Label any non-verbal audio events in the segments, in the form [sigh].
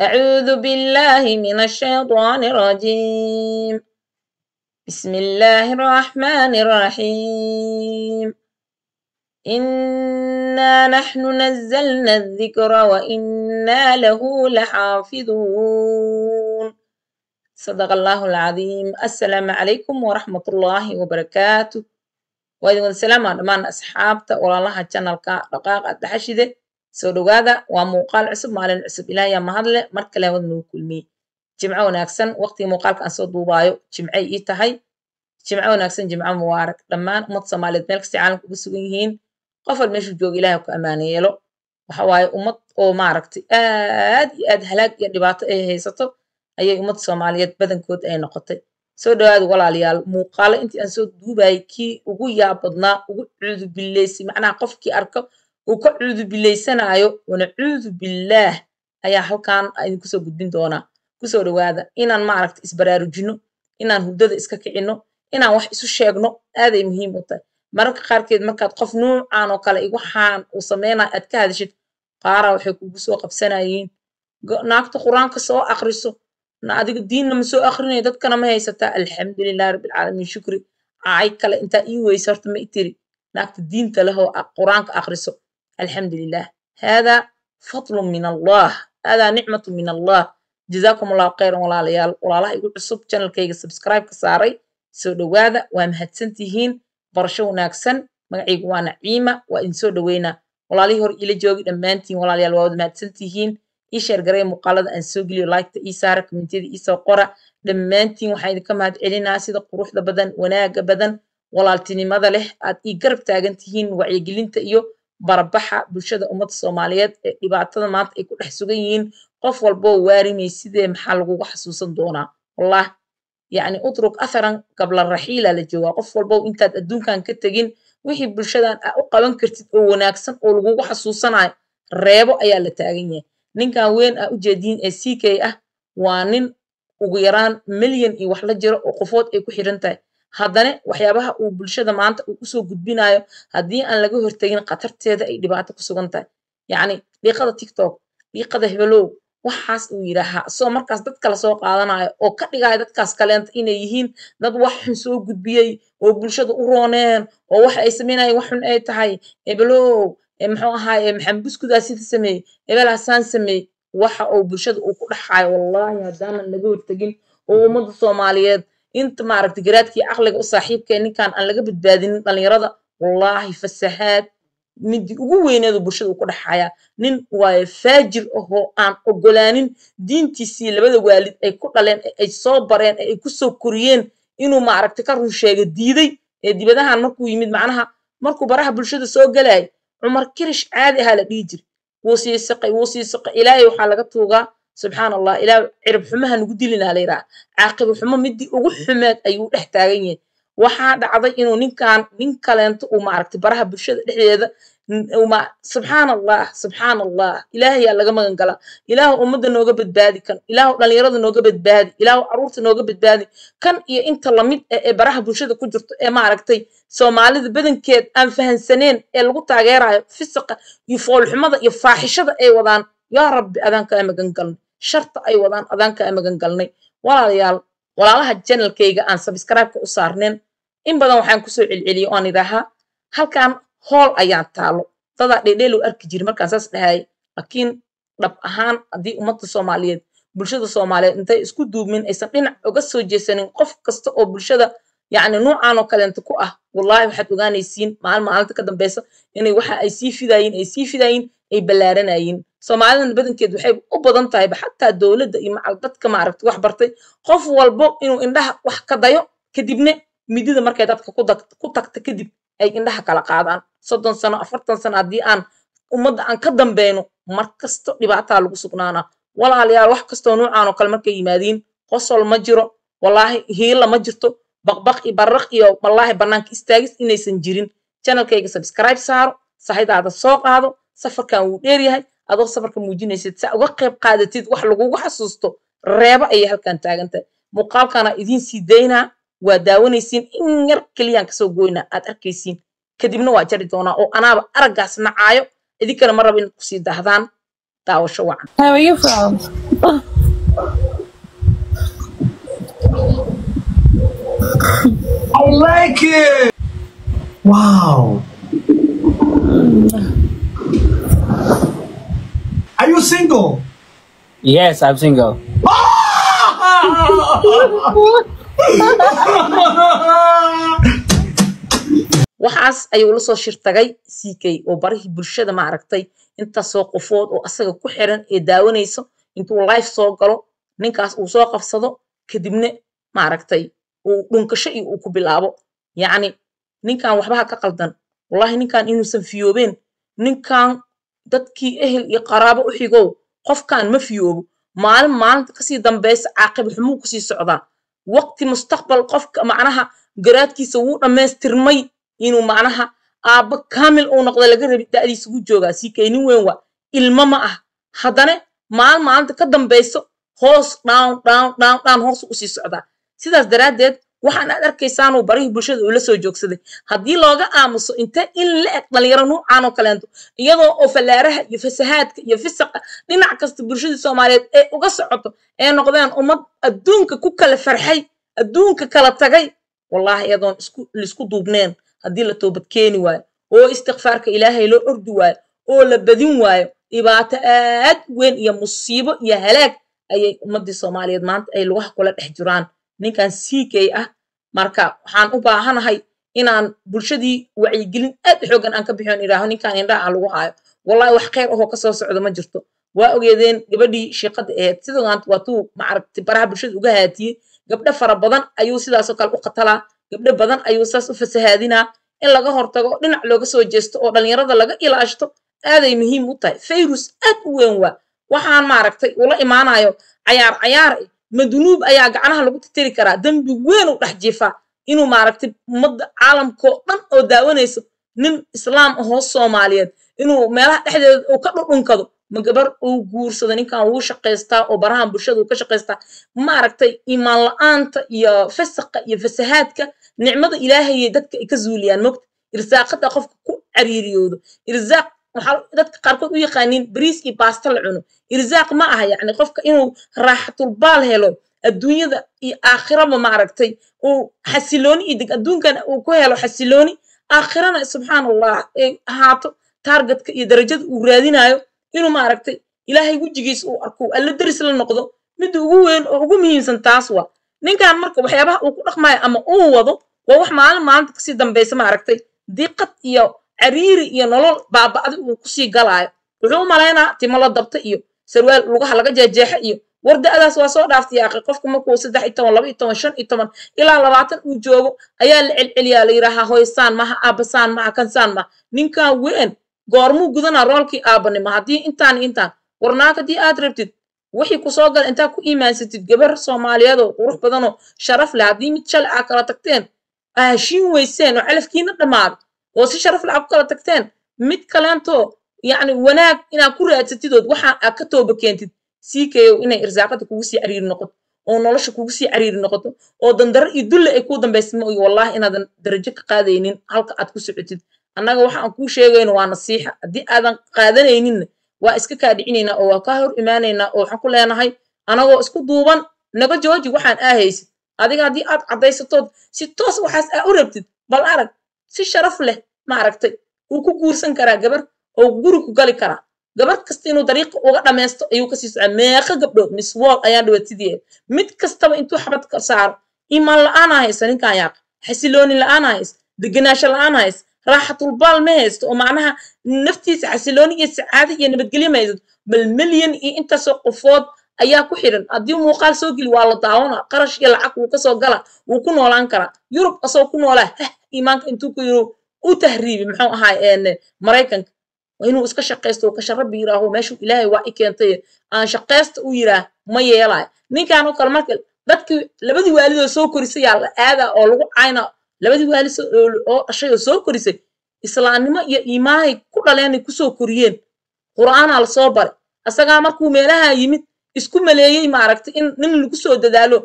أعوذ بالله من الشيطان الرجيم بسم الله الرحمن الرحيم إنا نحن نزلنا الذكر وإنا له لحافظون صدق الله العظيم السلام عليكم ورحمة الله وبركاته وإذن السلام على أصحابك ولا الله channel دقاقة تحشده soo dhowaada waa muuqaal cusub maalin cusub ilaahayaa mahadle mar kale wad nagu kulmiye jimco wanaagsan waqtigii muuqaalka aan soo duubaayo jimcay ii tahay jimco wanaagsan jimco mubaarak dhammaan ummad soomaaliyeed meel kastay caalamka uga sugan yihiin qof wal meeshuu jooga ilahay ku ammaan waxa waaye ummad oo maaragtay aad iyo aad halaag iyo dhibaato ay haysato ayay ummad soomaaliyeed badankood ay noqotay soo dhowaada walaalayaal muuqaalo intii aan soo duubayay kii ugu yaabadnaa ugu cuudubillaysay macnaha qofkii arko uu ka cuudu billaysanaayo wanacuudu billaah ayaa halkan idinkusoo gudbin doonaa kusoo dhawaada inaan maaragta isbaraarujino inaan hurdada iska kicino inaan wax isu sheegno aaday muhiim u tahay mararka qaarkeed markaad qof nuucan oo kale waxaan uu sameynaya aad ka hadashid qaaraa waxay kugu soo qabsanayiin naagta qur-aanka soo akriso adiga diinna ma soo akrinaya dadkana ma haysataa alxamdulilahi rabbilcaalamiin shukri acay kale intaa ii weysa horta ma i tiri naagta diinta lehoo qur-aanka akriso alxamdu lilah haadaa fadlu min allah haadaa nicmatu min allah jazaakum allahu khayran walaalayaal walaalaha igu cusub janalkayga subscribe ka saaray soo dhowaada waa mahadsantihiin barasho wanaagsan magacaygu waa naciima waa idin soo dhoweynaa walaalihii hor iila joogi dhammaantiin walaalayaal waa wada mahadsantihiin ii sheergaree muuqaalada aan soo geliyo liketa ii saara kommentiyada ii soo qora dhammaantiin waxaan idinka mahad celinaa sida quruxda badan wanaaga badan walaaltinimada leh aad ii garab taagan tihiin wacyigelinta iyo barabaxa bulshada ummadda soomaaliyeed ee dhibaatada maanta ay ku dhex sugan yihiin qof walboo waarimay sidee maxaa lagugu xasuusan doonaa wallah yacni utruk atharan gabla raxiila la joogaa qof walbow intaad adduunkan ka tegin wixii bulshadan aa u qaban kartid oo wanaagsan oo lagugu xasuusanayo reebo ayaa la taagan yahay ninkan weyn aa jeediin ee c k ah waa nin ugu yaraan milyan iyo wax la jiro oo qofood ay ku xiran tahay haddana waxyaabaha uu bulshada maanta uu usoo gudbinayo haddii aan laga hortegin qatarteeda ay dhibaato ku sugan tahay yacni dhiiqada tictok dhiiqada hebelow waxaas uu yidhaahaa isoo markaas dadka lasoo qaadanayo oo ka dhigaayo dadkaas kaleenta inay yihiin dad wax xun soo gudbiyey oo bulshada u rooneen oo waxa ay sameynayeen wax xun ay tahay hebelow muxuu ahaaye maxambuskudaa sida sameeyey hebelaasaan sameeyey waxa uu bulshada uu ku dhaxaayo wallaahi haddaanan laga hortegin oo ummadda soomaaliyeed inta maaragta garaadkii aqliga u saaxiibkee ninkan aan laga badbaadinin dhallinyarada wallaahi fasahaad midii ugu weyneedu bulshada uu ku dhaxayaa nin waaye faajir ahoo aan ogolaanin diintiisii labada waalid ay ku dhaleen ee ay soo bareen ee ay kusoo koriyeen inuu maaragta ka run sheega diiday ee dibadahan markuu yimid macnaha markuu baraha bulshada soo galaayay cumar kirish caadi ahaa la dhihi jiri wuu sii siqay wuu sii siqay ilaahay waxaa laga tuugaa subxaan allah ilaa cirib xumo hanugu dilina layidhaha caaqiba xumo midii ugu xumeed ayuu dhex taagan yahay waxaa dhacday inuu ninkan nin kaleento uu maaragtay baraha bulshada dhexdeeda subxaan allah subxaan allah ilaahayaa laga magan galaa ilaahu ummadda nooga badbaadi kan ilaahu dhalinyarada nooga badbaadi ilaahu caruurta nooga badbaadi kan iyo inta lamid ah eh, ee baraha bulshada ku jirto ee maaragtay soomaalida badankeed aan fahansaneen ee lagu taageerayo fisiqa iyo foolxumada iyo faaxishada ay wadaan yaa rabbi adaan kaa magan galno sharta ay wadaan adaanka a magan galnay walaalayaal walaalaha janalkayga aan sabskribeka u saarnin in badan waxaan kusoo celceliyay oan idhaahaa halkan hool ayaan taalo dadaa dheedheelu arki jiri markaan saas dhahay laakiin dhab ahaan haddii ummadda soomaaliyeed bulshada soomaaliyeed intay isku duubmin aysan dhinac oga soo jeesanin qof kasta oo bulshada yacni nuucaanoo kaleenta ku ah wallaahi waxaad ogaanaysiin maalin maalinta ka dambaysa inay waxa ay sii fidaayiin ay sii fidayiin ay ballaaranayeen soomaalidana badankeed waxay u badan tahay xataa dowladda iyo macal dadka maaragta wax bartay qof walbo inuu indhaha wax ka dayo kadibna midida markay dadka ku tagta kadib ay indhaha kala qaadaan soddon sano afartan sano haddii aan ummadda aan ka dambeyno mar kasta dhibaataa lagu sugnaana walaalayaal wax kastoo nuucaanoo kale markay yimaadiin qosol ma jiro wallaahi hiila ma jirto baqbaq iyo barraq iyo wallaahi bannaanka istaagis inaysan jirin janalkayga sabskraib saaro saxidaada soo qaado safarkan wuu dheer yahay adoo safarka muujinaysid sa uga qayb qaadatid wax lagugu xasuusto reebo ayay halkan taagantahay tahay idiin sii daynaa waa daawanaysiin in yar keliyaan kasoo goynaa aad arkaysiin kadibna waa jari doonaa oo anaaba araggaas nacaayo idinkana ma raba inaad kusii dahdaan daawasho wacan I like it. Wow you single? Yes, I'm single. [laughs] waxaas ayuu la soo shirtagay c oo barihii bulshada ma aragtay intaasoo qofood oo asaga ku xiran ee daawanayso intuu life soo galo ninkaas uu soo qabsado kadibna ma aragtay uu dhunkasho iyo uu ku bilaabo yacni ninkan waxbaha ka qaldan wallahi ninkan inuusan fiyoobeen ninkan dadkii ehel iyo qaraabo u xigow qofkaan ma fiyoobo maalin maalinta kasii dambaysa caaqib xumuu kusii socdaa waqti mustaqbal qofka macnaha garaadkiisa wuu dhammaystirmay inuu macnaha aabba kaamil uu noqda laga rabi da'diisa joogaa sii kaynin weyn wa ilmo ma ah haddana maalin maalinta ka dambayso hoos dhawn dhawn dhawn dhawn hoos u socdaa sidaas daraaddeed waxaan aad arkaysaanuu barihii bulshada uu la soo joogsaday haddii looga aamuso inta in la eg dhalinyaro nuucaanoo kaleento iyadoo oo fallaaraha iyo fasahaadka iyo fisaqa dhinac kasta bulshadii soomaaliyeed ee uga socoto ee noqdeen ummad adduunka ku kala farxay adduunka kala tagay wallaahi iyadoon lisku duubneen haddii la toobadkeeni waayo oo istikfaarka ilaahay loo ordi waayo oo la badin waayo dhibaato aad weyn iyo musiibo iyo halaag ayay ummaddii soomaaliyeed maanta ay lugaha kula dhex jiraan ninkan siikay ah marka waxaan u baahanahay inaan bulshadii wacyigelin aad u xoogan aan ka bixiyon idhaaho ninkaan indhaha ah lagu haayo wallahi wax kheyr ahoo kasoo socdo ma jirto waa ogeedeen gabadhii shiiqada ahayd sidaan waatuu baraha bulshada uga haatiyey gabdho fara badan ayuu sidaasoo kale u qatalaa gabdho badan ayuu saas u fasahaadinaa in laga hortago dhinac looga soo jeesto oo dhallinyarada laga ilaashto aaday muhiim u tahay fayrus aad u weyn waa waxaan maaragtay ula imaanayo cayaar cayaar eh madunuub ayaa gacnaha lagu tirtiri karaa dembi weyn u dhex jiifaa inuu maaragtay ummadda caalamkoo dhan oo daawanayso nin islaam ahoo soomaaliyeed inuu meelaha dhexdeeda uu ka dhudhunkado ma gabar uu guursado ninkan wuu shaqaystaa oo barahan bulshada uu ka shaqaystaa maaragtay iimaan la-aanta iyo fasaqa iyo fasahaadka nicmada ilaahayay dadka ay ka zuuliyaan mogta irsaaqada qofka ku cariiriyoodo waxaa dadka qaarkood u yaqaaniin bariis iyo baasta la cuno irsaaq ma aha yacni qofka inuu raaxatulbaal helo adduunyada iyo aakhiraba maaragtay uu xasilooni iyo deg adduunkana uu ku helo xasilooni aakhirana subxaan allah ee ahaato taargetka iyo darajada uu raadinayo inuu maaragtay ilaahay wejigiis uu arko alla deris la noqdo midda ugu weyn oo ugu muhiimsan taas waa ninkan marka waxyaabaha uu ku dhaqmayo ama uu wado waa wax maalin maalinta kasii dambaysa maaragtay diiqad iyo cariiri iyo nolol baaba'di uu kusii galaayo wuxuu u malaynaa timolo dabta iyo sarwaal lugaha laga jeejeexa iyo warda-daas waa soo dhaaftay yaaqi qofku markuu saddex iyo toban laba iyo toban shan iyo toban ilaa labaatan uu joogo ayaa la celceliyaa la yidhaahaa hoysaan maha aabbasaan maha kansaan maha ninkan weyn goormuu gudanaa roolkii aabanima haddii intaan intaan warnaag haddii aad rabtid wixii kusoo gala intaad ku iimaansatid gabar soomaaliyeedoo qurux badanoo sharaf leh haddii mid shale aa ah kala tagteen aashiin weyseen oo calafkiina dhammaaday oo si sharaf lacag ku kala tagteen mid kaleento yacni wanaag inaad ku raadsatidood ood waxaan aad ka tooba keentid sii keeyow inay irsaaqada kugu sii cariiri noqoto oo nolosha kugu sii cariiri noqoto oo dandarar iyo dulle ay kuu dambaysa ma ogi inaadan darajo ka qaadaynin halka aad ku socotid annaga waxaan kuu sheegayno waa nasiixa haddii aadan qaadanayninna waa iska kaa dhicinaynaa oo waa kaa hor imaanaynaa oo waxaan ku leenahay anagoo isku duuban naga jooji waxaan aahaysid adiga haddii aad caddaysatood si toos waxaas aa u rabtid bal arag si sharaf leh maaragtay uu ku guursan karaa gabar oo guri ku gali karaa gabar kasta inuu dariiq uga dhamaysto ayuu kasii socaa meeqa gabdhood miss wall ayaan dhibaatidii mid kastaba intuu xabad saaro imaan la-aan haysa ninkan yaaqa xasilooni la-aan ha haysa degenaansho la-aan ha raaxatulbaal ma haysto oo macnaha naftiisa xasilooni iyo sacaada iyo nabadgelyo ma haysato bal milyan iyo intaasoo qofood ayaa ku xidhan haddii muuqaal soo geli waa la daawana qarash iyo lacag wuu kasoo gala wuu ku noolaan karaa yurub asoo ku noolaa hah iimaanka intuu ku yiro u tahriibi mxuu ahay maraykanka waa inuu iska shaqaysto oo kasharabbi yiraaho meeshuu ilaahay waa i keentay aan shaqaysta u yiraah ma yeelayo ninkan oo kale marka dadkii labadii waalidoo soo korisay yaa la aadaa oo lagu cayna labadii waalid oo dhashay oo soo korisay islaamnimo iyo iimaahay ku dhaleena kusoo koriyeen qur'aanaa lasoo baray asagaa markuu meelaha yimid isku maleeyey maaragta in nin lagu soo dadaalo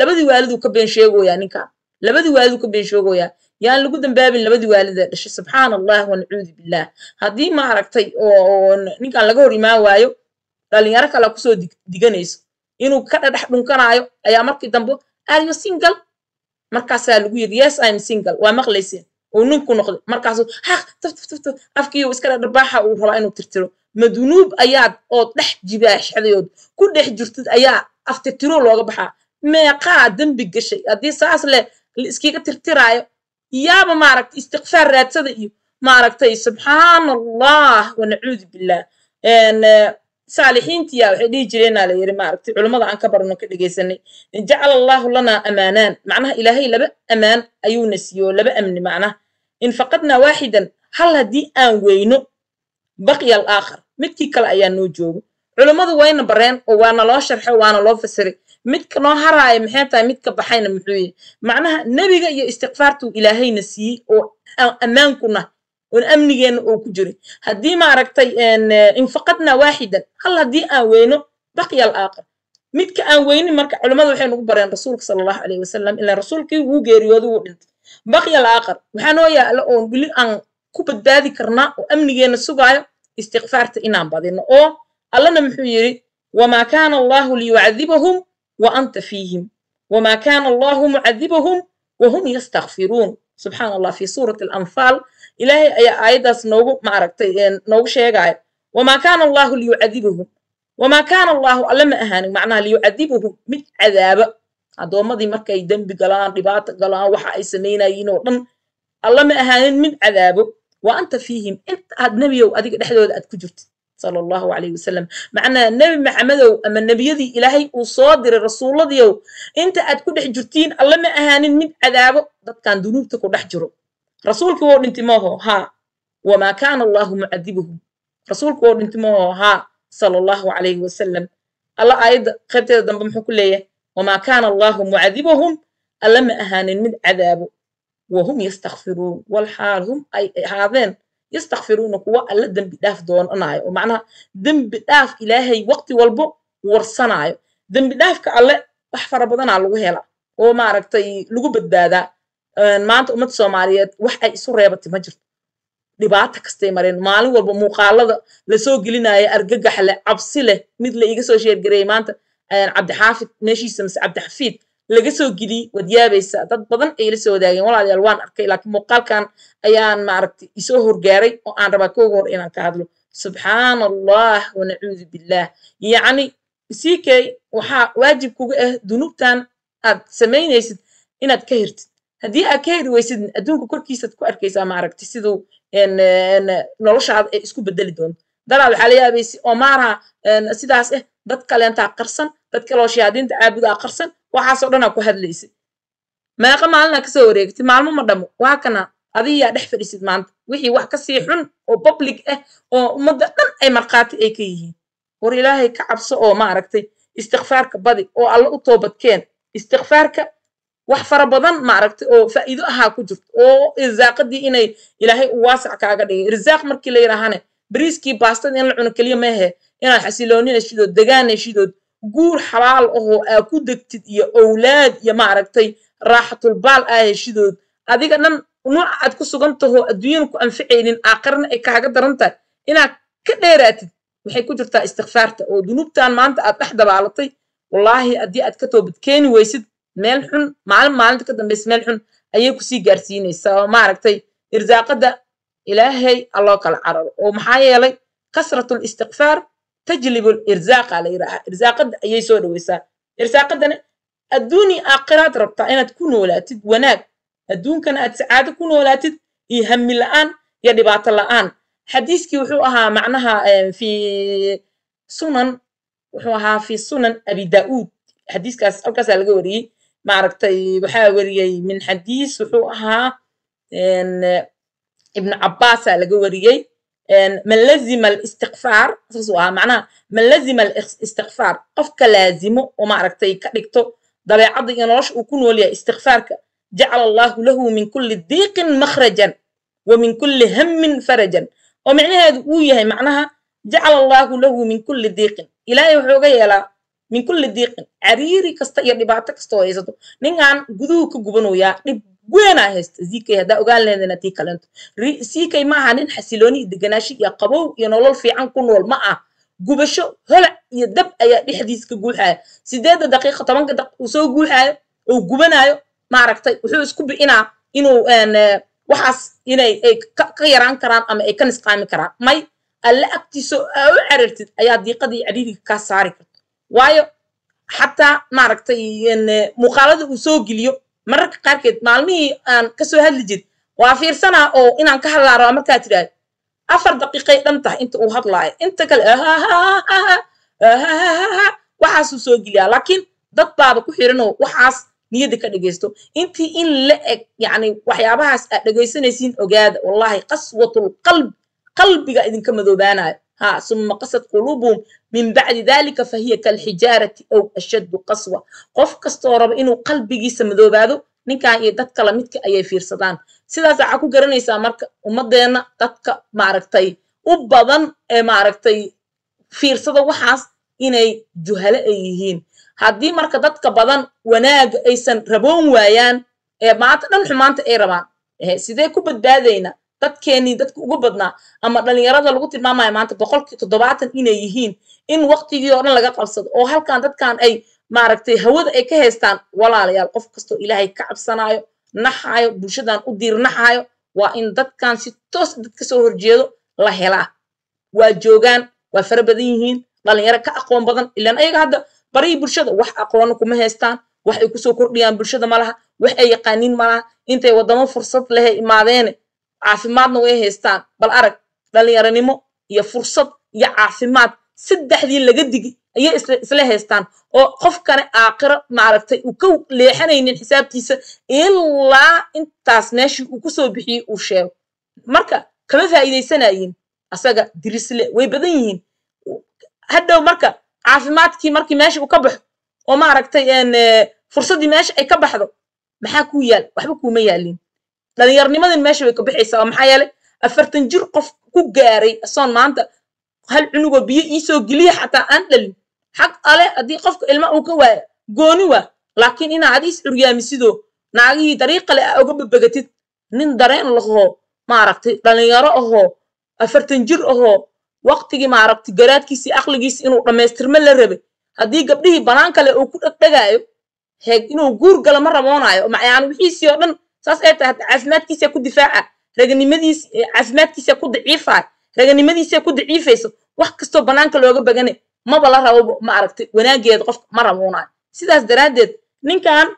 labadii waaliduu ka been sheegoyaa ninkan labadii waaliduu ka been sheegoyaa yaan lagu dambaabin labadii waalida dhashay subxaan allah wanacuudu bilaah haddii maaragtay oo ninkan laga hor imaan waayo dhalinyaro kala kusoo diganayso inuu ka dhadhex dhunkanaayo ayaa markii dambe aadyo singal markaasaa lagu yidhi yes im singal waa maqlayseen uu ninku noqday markaasuu ha taftaftafta afkiiyo iska dhadhabaaxa uu rabaa inuu tirtiro madunuub ayaad ood dhex jibaaxday ku dhex jirtid ayaa aftirtiro looga baxaa meeqaa dembi gashay haddii saas leh la iskiga tirtiraayo iyaaba maaragta istiqfaar raadsada iyo maaragtay subxaan allah wanacuudu bilah eh, saalixiintiya waxay dhihi jireenaa la yiri maaragtay culummada aan ka barno ka dhegaysanay jacala allahu lanaa amaanaan macnaha ilaahay laba amaan ayuuna siiyo laba amni macnaha in faqadnaa waaxidan hal haddii aan weyno baqiya alaakhar midkii kale ayaa noo joogo culummadu wayna bareen oo waana loo sharxo waana loo fasiray midka noo haraaya maxay tahay midka baxayna muxuu yahay macnaha nebiga iyo istikfaartuu ilaahayna siiyey oo ammaankuna oon amnigeenna oo ku jiray haddii maaragtay infaqadnaa waaxidan hal haddii aan weyno baqyal aaqir midka aan weynin marka culammada waxay nagu bareen rasuulka sala allahu alayhi wasalam ilaa rasuulkii wuu geeriyoodu wuu dhintay baqyal aaqir waxaa noo yaala oon weli aan ku badbaadi karnaa oo amnigeenna sugaayo istikfaarta inaan badino oo allana muxuu yidhi wamaa kaana allahu liyucadibahum وأنت فيهم وما كان الله معذبهم وهم يستغفرون سبحان الله في سورة الأنفال إلهي أي آيداس نوغو معركة نوغو شيغاي وما كان الله ليعذبهم وما كان الله ألم أهاني معناها ليعذبهم من عذاب addoomadii markay dembi galaan dhibaato galaan waxa ay samaynayeen oo dhan allama ahaanin mid cadaabo wa anta fiihim inta aad nebiyow adiga dhexdooda aad ku jirtid sal allahu alayh wasalam macnaa nebi maxamedow ama nebiyadii ilaahay uu soo diray rasuulladiiow inta aad ku dhex jirtiin alle ma ahaanin mid cadaabo dadkan dunuubta ku dhex jiro rasuulku wou dhinti mooho haa wamaa kaana allahu mucadibuhum rasuulku wou dhinti mooho haa sal allahu alayh wasalam alla aayadda qaybteeda dambe muxuu ku leeyahay wamaa kaana allahu mucadibahum alle ma ahaanin mid cadaabo wahum yastakfiruun walxaal ay yastakfiruuna kuwa alla dembi dhaaf doonanaayo oo macnaha dembi dhaaf ilaahay waqti walbo warsanaayo dembi dhaafka alle wax fara badanaa lagu hela oo maaragtay lagu badbaadaa maanta ummadda soomaaliyeed wax ay isu reebati ma jirto dhibaata kastay mareen maalin walba muuqaalada lasoo gelinaya argagax leh cabsi leh mid la iga soo sheergareeyey maanta cabdixaafid meeshiisa mise cabdixafiid laga soo gidiyey waad dad badan ay la soo wadaageen walaalayaal waan arkay laakiin muuqaalkan ayaan maaragtay isoo horgaaray oo aan rabaa kooga hor inaan ka hadlo subxaana allah wanacuudu billah yacni sikey waxaa waajib kuga ah dunuubtan aad samaynaysid inaad ka hirtid haddii aad ka heri weysidn adduunka korkiisaad ku arkaysaa maaragtay siduu noloshaada ay isku bedeli doonto daraad waxaa la yaabaysa oo maaraha sidaas ah dad kaleentaa qarsan dad kaloo shayaadiinta caabudaa qarsan waxaasoo dhanaa ku hadlaysid meeqa maalina kasoo wareegtid maalmo ma dhamo waa kana adiyaa dhex fadhisid maanta wixii wax kasii xun oo public ah oo ummadda dhan ay markhaati ay ka yihiin war ilaahay ka cabso oo maaragtay istikfaarka badi oo alla u toobadkeen istikfaarka wax fara badan maaragtay oo faa'iido ahaa ku jirto oo irsaaqadii inay ilaahay u waasac kaaga dhigay irsaaq markii la yidhaahane bariiskii baastada in la cuno keliya meehe inaad xasiloonina shidood degaana shidood guur xalaal ahoo aa ku degtid iyo owlaad iyo maaragtay raaxatulbaal aa heshidood adiga dhan nooca aad ku sugan tahoo adduunyana ku anficaynin aakharna ay kaaga daran tahay inaad ka dheeraatid waxay ku jirtaa istikfaarta oo dunuubtan maanta aad dhex dabaalatay wallaahi haddii aad ka toobad keeni weysid meel xun maalin maalinta ka dambaysa meel xun ayay kusii gaarsiinaysaa oo maaragtay irsaaqadda ilaahay alloo kala cararo oo maxaa yeelay kasratul istikfaar tajlib lirzaqa la yidhaahaa irsaaqada ayay soo dhaweysaa irsaaqadana adduuni aakhiraad rabtaa inaad ku noolaatid wanaag adduunkana aad sacaado ku noolaatid iyo hami la'aan iyo dhibaato la'aan xadiiskii wuxuu ahaa macnaha eh, fi sunan wuxuu ahaa fi sunan abi daa'uud xadiiskaas halkaasaa laga wariyey maaragtay waxaa wariyey min xadiis wuxuu ahaa eh, ibnu cabbaasaa laga wariyey man lazima alistiqfaar saas u ahaa macnaha man lazima alistiqfaar qofka laazimo oo maaragtay ka dhigto dabeecadda iyo nolosha uu ku nool yahay istiqfaarka jacala allahu lahu min kulli diiqin makhrajan wa min kulli hammin farajan oo micnaheedu uu yahay macnaha jacala allahu lahu min kulli diiqin ilaahay wuxuu uga yeelaa min kulli diiqin cariiri kasta iyo dhibaato kasta oo haysato ninkaan guduhu ka gubanoyaa dhib gweenaa haysta zikay haddaa ogaan leedana tii kalento sikay maaha nin xasilooni deganaashi iyo qabow iyo nolol fiican ku nool ma ah gubasho holac iyo dab ayaa dhexdiis ka guuxaaya sideedda daqiiqa tobanka daq uu soo guuxaayo oo gubanaayo maaragtay wuxuu isku bixinaa inuu waxaas inay ay ka yaraan karaan ama ay ka nisqaami karaan may alle agtiiso aa u carartid ayaa diiqadii cariiriga kaa saari karta waayo xataa maaragtay muuqaalada uu soo geliyo mararka qaarkeed maalmihii aan kasoo hadli jir waa fiirsanaa oo inaan ka hadlaa markaa tiraahd afar daqiiqay dhan tahay inta uu hadlaayo inta kale waxaasuu soo geliyaa laakiin dad baaba ku xiranoo waxaas niyadda ka dhegaysto intii in la eg yani waxyaabahaas aad dhegaysanaysiin ogaada wallahi qaswatulqalb qalbi qalbiga idinka madoobaanayo uma qasad quluubuhum min bacdi dalika fahiya kalxijaarati ow ashaddu qaswa qof kastoo raba inuu qalbigiisa madoobaado ninkan iyo dadka lamidka ayay fiirsadaan sidaas waxaa ku garanaysaa marka ummaddeenna dadka maaragtay u badan ee maaragtay fiirsada waxaas inay juhale ay yihiin haddii marka dadka badan wanaaga aysan raboon waayaan ee maanta dhan xumaanta ay rabaan sidee ku badbaadaynaa dadkeenii dadka ugu badnaa ama dhalinyarada lagu tilmaamayo maanta boqolkii toddobaatan inay yihiin in waqtigii oo dhan laga qabsado oo halkan dadkan ay maaragtay hawada ay ka haystaan walaalayaal qof kastoo ilaahay ka cabsanaayo naxaayo bulshadan u diirnaxaayo waa in dadkan si toos ah dad kasoo horjeedo la helaa waa joogaan waa fara badan yihiin dhalinyaro ka aqoon badan ilaan ayaga hadda barihii bulshada wax aqoona kuma haystaan wax ay kusoo kordhiyaan bulshada malaha wax ay yaqaaniin malaha intay waddamo fursad lehe imaadeene caafimaadna way haystaan bal arag dhalinyaronimo iyo fursad iyo caafimaad saddexdii laga digi ayay isla haystaan oo qofkane aakhiro maaragtay uu ka leexanaynin xisaabtiisa ilaa intaas meeshii uu kusoo bixiyey uu sheego marka kama faa'iidaysanayin asaga dirisle way badan yihiin hadhow marka caafimaadkii markii meesha uu ka baxo oo maaragtay eh, fursaddii meesha ay ka baxdo maxaa kuu yaal waxba kuuma yaalin dhalinyaarnimadin meesha way ka bixaysaa maxaa yeeley afartan jir qof ku gaaray asoon maanta hal cunugo biyo iisoo geliya xataa aan dhalin xaq ale haddii qofka ilma uu ka waaya gooni wa laakiin inaad is curyaamisidoo naagihii dariiqale kale uga bebegatid nin dareen lahoo maaragtay dhalinyaro ahoo afartan jir ahoo waqtigii maaragtay garaadkiisii aqligiisii inuu dhammaystirma la rabay haddii gabdhihii banaan kale uu ku dhegdhegaayo heeg inuu guur gala ma raboonaayo macaan wixiisii oo dhan saas ay tahay caafimaadkiisa ku difaaca raganimadiis eh, caafimaadkiisa ku daciifa raganimadiisa ku daciifayso wax kastoo bannaanka looga bagane maba la raboba ma aragtay wanaageeda qofka ma rabuunaayo sidaas daraaddeed ninkan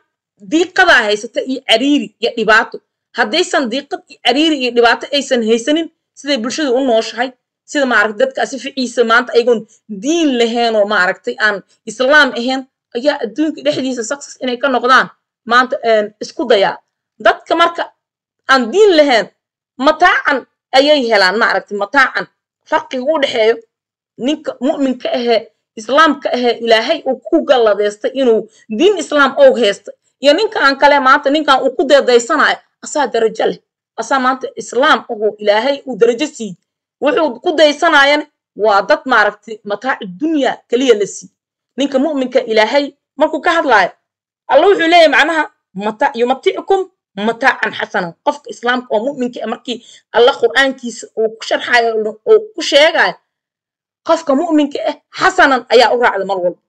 diiqadaa haysata iyo cariiri iyo dhibaato haddaysan diiqad iyo cariiri iyo dhibaato aysan haysanin siday bulshada u nooshahay sida maaragtay dadkaasi ficiisa maanta ayagoon diin laheenoo maaragtay aan islaam ahayn ayaa adduunka dhexdiisa success inay ka noqdaan maanta isku dayaa dadka marka aan diin lahayn mataacan ayay helaan maaragtay mataacan farqiga u dhexeeyo ninka mu'minka ahee islaamka ahee ilaahay uu ku galladeystay inuu diin islaam ou heystay iyo ninkaan aan kale maanta ninkan uu ku deedaysanayo asaa darajo leh asaa maanta islaam uhu ilaahay uu darajo siiyey wuxuu ku daysanayana waa dad maaragtay mataac dunya keliya la siiy ninka mu'minka ilaahay markuu ka hadlaayo alla wuxuu leeyahy macnaha yumaticukum mataacan xasanan qofka islaamka oo muminka ah markii alla qur'aankiisa uu ku sharxayo oo ku sheegayo qofka muminka ah xasanan ayaa u raacda mar walba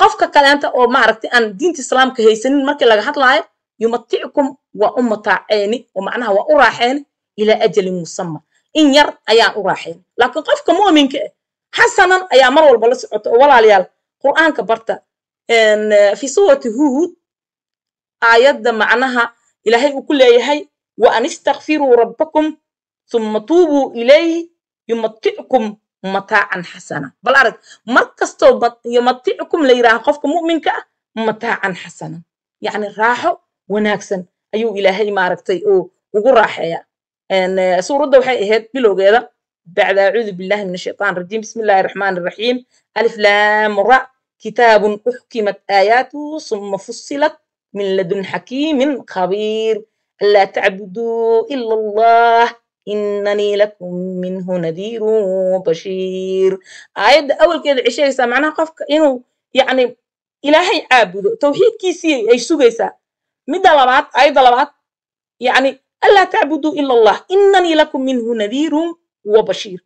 qofka kaleenta oo maaragta aan diinta islaamka haysanin markii laga hadlaayo yumaticikum waa u mataaceeni oo macnaha waa u raaxeeni ilaa ajalin musamma in yar ayaan u raaxeeni laakiin qofka muminka ah xasanan ayaa mar walba la socota oo walaalayaal qur'aanka barta fi suurati huhud aayadda macnaha ilaahay uu ku leeyahay wa an istakfiruu rabbakum uma tuubuu ilayh yumatickum mataacan xasana bal arag mar kastoo yumatickum la yidhaaha qofka mu'minka ah mataacan xasana yacni raaxo wanaagsan ayuu ilaahay maaragtay uu ugu raaxeeya eh, suuradda waxay ahayd bilowgeeda bacda acuudu billahi min ashaytaan rajiim bismi illahi raxmaani raxiim alif laamura kitaabun uxkimat aayaatu suma fusilat min ladun xakiimin khabiir anlaa tacbuduu ila allah inanii lakum minhu nadiiru bashiir aayadda awalkeeda ay sheegaysaa macnaha qofka inuu yacni ilaahay caabudo tawxiidkiisii ay sugaysaa midda labaad aayadda labaad yacni anlaa tacbuduu ila allah inanii lakum minhu nadiirun wa bashiir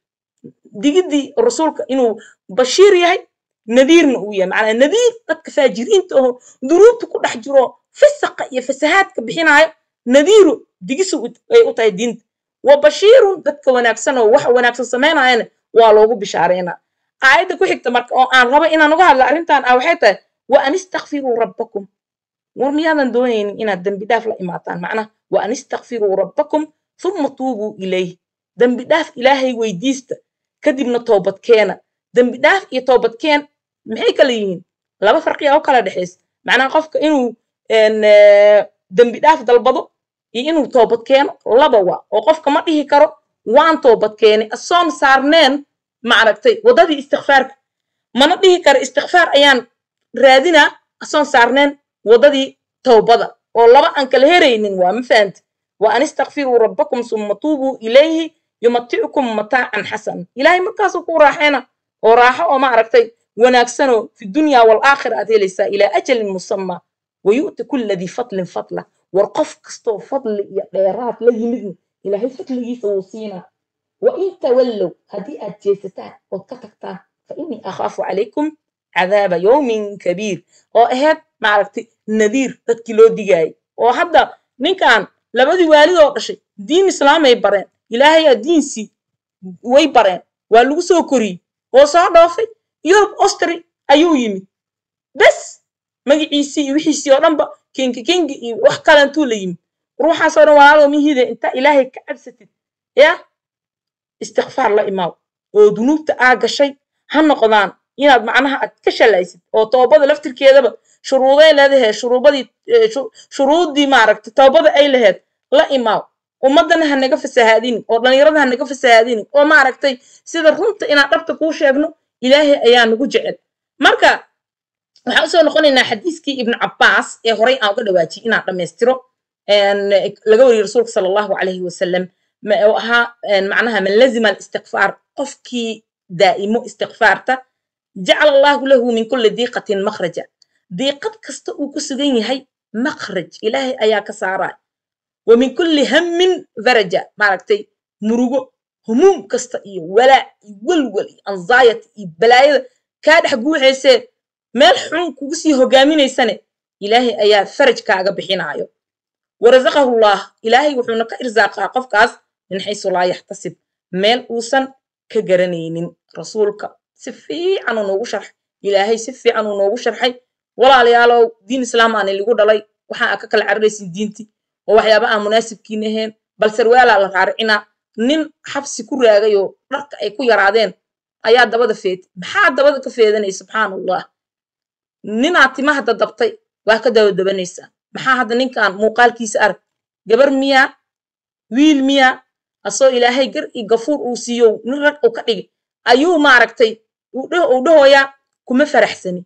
digiddii rasuulka inuu bashiir yahay nadiirna uu yahay macnaa nadiir dadka faajiriinta aho duruubta ku dhex jiro fisaqa iyo fasahaadka bixinaayo nadiiru digisu ay u tahay diinta wa bashiirun dadka wanaagsan oo wax wanaagsan samaynaayana waa loogu bishaaraynaa aayadda ku xigta marka oo aan rabo inaan uga hadla arrintan ah waxay tahay wa an istakfiruu rabbakum war miyaadan doonaynin inaad dembi dhaaf la imaataan macnaha wa an istakfiruu rabbakum uma tuubuu ilayh dembi dhaaf ilaahay weydiista kadibna toobadkeena dembi dhaaf iyo toobadkeen maxay kala yihiin laba farqiya u kala dhexays macnaha qofka inuu dembi dhaaf dalbado iyo inuu toobad keeno laba waa oo qofka ma dhihi karo waan toobad keene asoon saarneen maaragtay waddadii istikfaarka mana dhihi karo istikfaar ayaan raadinaa asoon saarneen waddadii towbada oo laba aan kala heraynin waa ma fahamti wa an istakfiruu rabbakum summa tuubuu ilayhi yumaticukum mataacan xasan ilaahay markaasuu kuu raaxeena oo raaxo oo maaragtay wanaagsanoo fi dunya walaaakhira aad helaysaa ilaa ajalin musamma wayu'ti kulla dii fadlin fadla war qof kastoo fadli iyo dheeraad la yimidna ilaahay fadligiisa wuu siinaa wain tawallow haddii aad jeesataan ood ka tagtaan fa innii akhaafu calaykum cadaaba yowmin kabiir oo ahayd maaragtay nadiir dadkii loo digaayay oo hadda ninkan labadii waalidoo dhashay diin islaamay bareen ilaahayaa diinsii way bareen waa lagu soo koriyey oo soo dhoofay yurub ostry ayuu yimi bes magiciisii iyo wixiisii oo dhanba kinki kingi iyo wax kalentuu la yimi ruuxaasoo dhan walaalow mihide intaa ilaahay ka cabsatid ya istikfaar la imaaw oo dunuubta aa gashay ha noqdaan inaad macnaha aad ka shalaysid oo toobada laftirkeedaba shuruuday leedahay shuruubadii shuruudii maaragta toobada ay lahayd la imaaw ummaddana ha naga fasahaadinin oo dhallinyarada ha naga fasahaadinin oo maaragtay sida runta inaan dhabta kuu sheegno ilaahay ayaa nagu jecel marka waxaan usoo noqonaynaa xadiiskii ibnu cabbaas ee horey aan uga dhawaajiyey inaan dhammaystiro laga wariyey rasuulka sala allahu calayhi wasalam oo ahaa macnaha man lazima alistikfaar qofkii daa'imo istikfaarta jacala allahu lahu min kulli diiqatin makhraja diiqad kasta uu ku sugan yahay makhraj ilaahay ayaa ka saaraa wa min kulli hammin faraja maaragtay murugo humuum kasta iyo walaa iyo welwel iyo anzayat iyo balaayada kaa dhex guuxaysee meel xun kugu sii hogaaminaysane ilaahay ayaa faraj kaaga bixinaayo warasaqahullaah ilaahay wuxuuna ka irsaaqaa qofkaas min xaysu laa yaxtasib meel uusan ka garanaynin rasuulka si fiican uu noogu sharxay ilaahay si fiican uu noogu sharxay walaalayaalow diin islaam aan iligu dhalay waxaa aa ka kala cararaysin diintii oo waxyaaba aan munaasibkiina ahayn la raaricinaa nin xabsi ku raagayoo dharka ay ku yaraadeen ayaa dabada feeday maxaa dabada ka feedanay subxaan allah ninaa timaha dadabtay waa ka dabadabanaysaa maxaa hadda ninkaan muuqaalkiisa arag gabar miyaa wiil miyaa asoo ilaahay gar i gafuur uu siiyo nin rag uu ka dhigi ayuu maaragtay uu dhahoyaa kuma faraxsani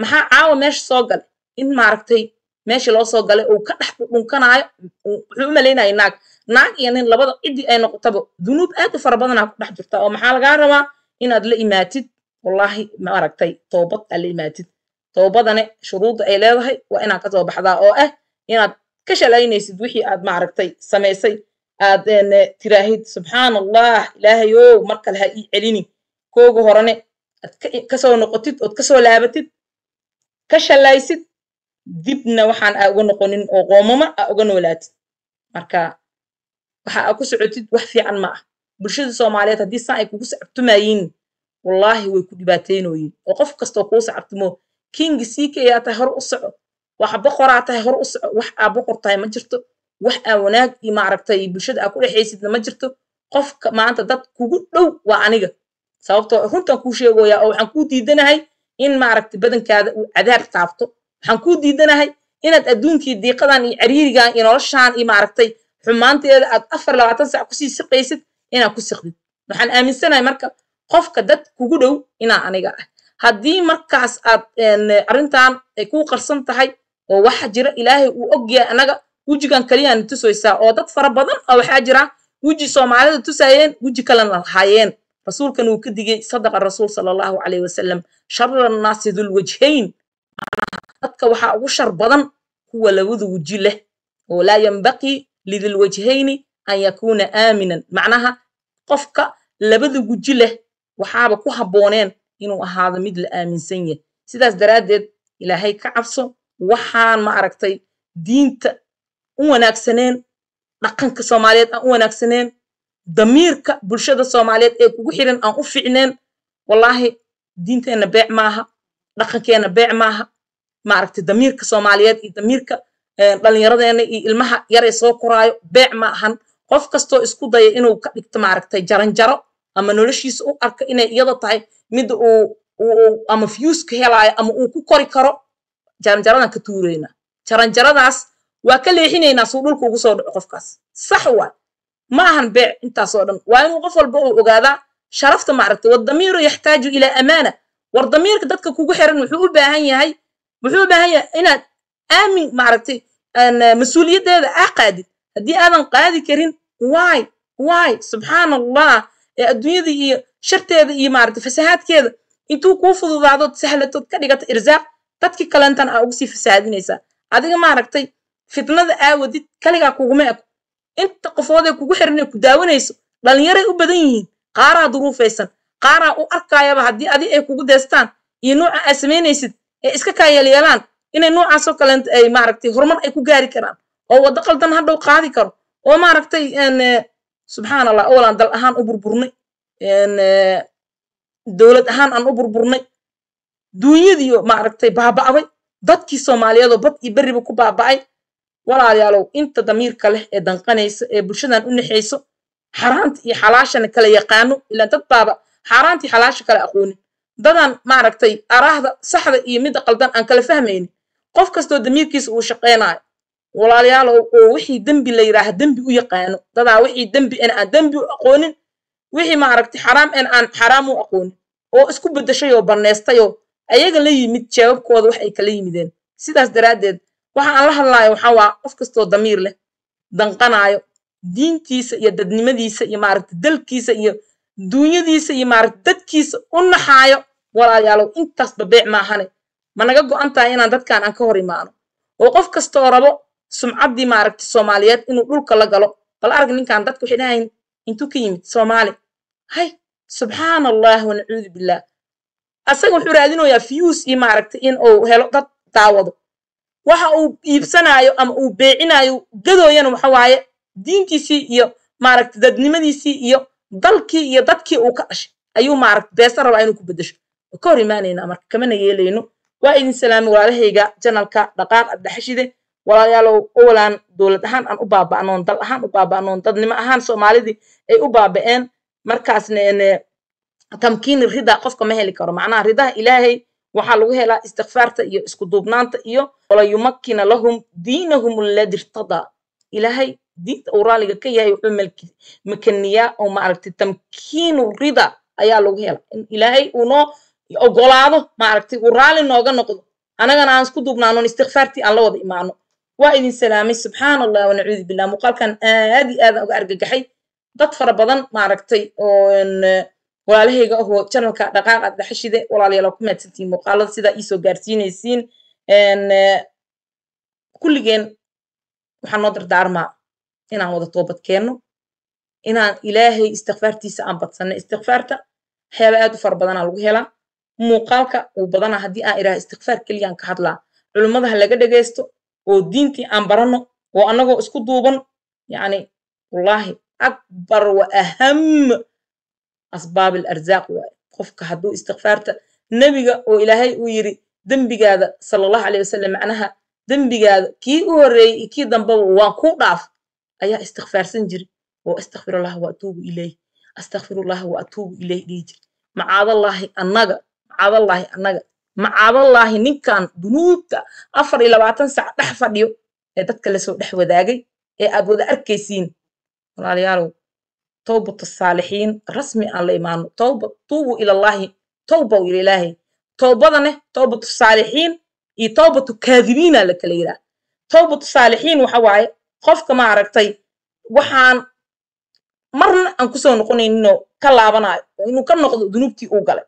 maxaa caawa meesha soo gale in maaragtay meesha loo soo galay uu ka dhex dhunkanaayo wuxuu u malaynaya naag naag iyo nin labada ciddii ay noqotaba dunuub aad u fara badanaa ku dhex jirta oo maxaa lagaa rabaa inaad la imaatid wallaahi maaragtay toobad aad la imaatid toobadane shuruudda ay leedahay waa inaad ka soo baxdaa oo ah inaad ka shalaynaysid wixii aad maaragtay samaysay aad eh, tiraahid subxaan allah ilaahayow mar kale ha ii celini kooga horene aad kasoo noqotid ood kasoo laabatid ka shalaysid dibna waxaan a uga noqonin oo qoomama a uga noolaatid marka waxa aa ku socotid wax fiican ma ah bulshada soomaaliyeed haddii saan ay kugu sacabtumayiin wallaahi way ku dhibaataynoyin oo qof kastoo kuu sacabtumo kingi siika ayaa tahay hor u soco wax boqoraa tahay hor u soco wax aa boqor ma jirto wax aa wanaag iyo maaragtay bulshada aa ku dhexaysidna ma jirto qofka maanta dad kugu dhow waa aniga sababtoo ah runtan kuu sheegoyaa oo waxaan kuu diidanahay in maaragta badankaada uu cadaab taabto waxaan kuu diidanahay inaad adduunkii diiqadan iyo cariirigan iyo noloshaan i maaragtay xumaanteeda aad afar labaatan sac kusii siqaysid inaad ku siqdid waxaan aaminsanahay marka qofka dad kugu dhow inaa aniga ah haddii markaas aad arrintan ay kuu qarsan tahay oo waxa jira ilaahay uu ogyahay annaga wejigan kaliyaana tusoysaa oo dad fara badan oo waxaa jira weji soomaalida tusaayeen weji kalena lahaayeen rasuulkan uu ka digay sadaqa rasuul sala allahu calayhi wasalam shara naasi dulwajhayn dadka waxaa ugu shar badan kuwa labada weji leh oo laa yambaqii lidilwajhayni an yakuuna aaminan macnaha qofka labada guji leh waxaaba ku habbooneen inuu ahaado mid la aaminsan yahy sidaas daraaddeed ilaahay ka cabso waxaan ma aragtay diinta u wanaagsaneen dhaqanka soomaaliyeed aan u wanaagsaneen damiirka bulshada soomaaliyeed ee kugu xiran aan u ficneen wallaahi diinteenna beec maaha dhaqankeenna beec maaha maaragtay damiirka soomaaliyeed iyo damiirka dhalinyaradeenna iyo ilmaha yaray soo koraayo beec ma ahan qof kastoo isku daya inuu ka dhigto maaragtay jaranjaro ama noloshiisa u arka inay iyada tahay mid uu ama fiyuuska helaayo ama uu ku kori karo jaranjaradan ka tuureyna jaranjaradaas waa ka leexinaynaa suu dhulka ugu soo dhaco qofkaas sax waa ma ahan beec intaasoo dhan waa inuu qof walba uu ogaadaa sharafta maaragtay wadamiiru yaxtaaju ilaa amaana war damiirka dadka kugu xiran wuxuu u baahan yahay wuxuu u baahan yahay inaad aamin maaragtay ah, mas-uuliyadeeda ah qaadid haddii aadan qaadi karin wy wy subxaan allah ee adduunyada iyo sharteeda iyo maaragtay fasahaadkeeda intuu kuu fududaadood sahlatood ka dhigato irsaaq dadkii kalentan aa ugu sii fasahaadinaysaa adiga maaragtay fitnada aawadid kaligaa kuguma eko inta qofoodee kugu xirnee ku daawanayso dhalinyaray u badan yihiin qaaraa duruufaysan qaaraa u arkaayaba haddii adi ay kugu deestaan iyo nooca aa samaynaysid ee iska kaayeelyeelaan inay noocaasoo kaleent eh, ay maaragtay horumar ay ku gaari karaan oo waddo qaldan hadhow qaadi karo oo maaragtay eh, subxaan allah owalaan dal ahaan u burburnay eh, dowlad ahaan aan u burburnay duunyadiiyo maaragtay baaba'day dadkii soomaaliyeedoo bad iyo berriba ku baaba'ay walaalayaalow inta damiirka leh ee danqanaysa ee bulshadan u naxayso xaraanta iyo xalaashana kala yaqaano ilaa dad baaba xaaraantii xalaasha kala aqoonin dadan maaragtay araahda saxda iyo midda qaldan aan kala fahmaynin qof kastoo damiirkiisa uu shaqaynaayo walaalayaal oo wixii dembi la yidhaaha dembi u yaqaano dadaa wixii dembi in aan dembi u aqoonin wixii maaragtay xaraam in aan xaraam u aqoonin oo isku beddeshay oo ayaga la yimid jeebabkooda wax ay kala yimideen sidaas daraaddeed waxa aan la hadlaayo waxaa waa qof kastoo damiir leh danqanaayo diintiisa iyo dadnimadiisa iyo maaragtay dalkiisa iyo duunyadiisa iyo maaragtay dadkiisa u naxaayo walaalayaalow intaas babeec maahane ma naga go tahay inaan dadkan aan ka hor imaano oo qof kasta oo rabo sumcaddii maaragta soomaaliyeed inuu dhulka la galo bal arag ninkaan dadku waxay intuu ka yimid soomaali hay subxaana allah wanacuudu billaah asaga wuxuu raadinayaa fiyuus iyo maaragta inuu helo dad daawado waxa uu iibsanaayo ama uu beecinayo gadooyana waxa waaye diintiisii iyo maaragta dadnimadiisii iyo dalkii iyo dadkii uu ka dhashay ayuu maaragta beesa rabaa inuu ku beddesho ka hor imaanaynaa marka kamana yeelayno waa idin salaamay walaalahayga janalka dhaqaaq abdixashide walaalayaalow oland dowlad ahaan aan u baaba'noon dal ahaan u baaba'noon dadnimo ahaan soomaalidii ay u baaba'een markaasne tamkiini rida qofka ma heli karo macnaha ridaha ilaahay waxaa lagu helaa istikfaarta iyo isku duubnaanta iyo walayumakkina lahum diinahum alladi irtadaa ilaahay diinta uu raaliga ka yahay wuxuu makaniyaa oo maaragtay tamkiinu rida ayaa lagu hela in ilaahay uunoo ogolaado maaragtay uu raali nooga noqdo anagana aan isku duubnaanon istikfaartii aan wada imaano waa idin salaamay subxaan allah wanacuudu billah muuqaalkan aad i aadan uga argagaxay dad fara badan maaragtay oo eh, walaalahayga aho janalka dhaqaaqa dhexashide walaalayaal waa ku maadsantihiin muuqaalada sidaa iisoo gaarsiinaysiin eh, kulligeen waxaan noo dardaarmaa inaan wada toobad keenno inaan ilaahay istikfaartiisa aan badsanno istikfaarta waxyaaba aad u fara badanaa lagu helaa muuqaalka uu badana haddii aan idhaha istikfaar keliyaan ka hadlaa culummada ha laga dhegaysto oo diintii aan baranno oo annagoo isku duuban yacni wallaahi akbar wa aham asbaab alarzaq waaye qofka hadduu istikfaarta nebiga oo ilaahay uu yidhi dembigaada sala allahu alayh wasalam macnaha dembigaada kii u horreeyey iyo kii dambaba waan kuu dhaaf ayaa istikfaarsan jiri oo astakfir allah wa atuubu ilayh astakfir wa atuubu ilayh dhihi jiri macaadallaahi annaga caaballaahi annaga ma caaballaahi ninkan dunuubta afar iyo labaatan sac dhex fadhiyo ee dadka lasoo dhex wadaagay ee aad wada arkaysiin walaalayaalow towbatu saalixiin rasmi aan la imaano towba tuubu ilallaahi towba ila ilaahay towbadaneh towbatu saalixiin iyo towbatu kaadibiina la kala yidhaha towbatu saalixiin waxa waaye qofka ma aragtay waxaan marna aan kusoo noqonayninoo ka laabanayo inuu ka noqdo dunuubtii uu galay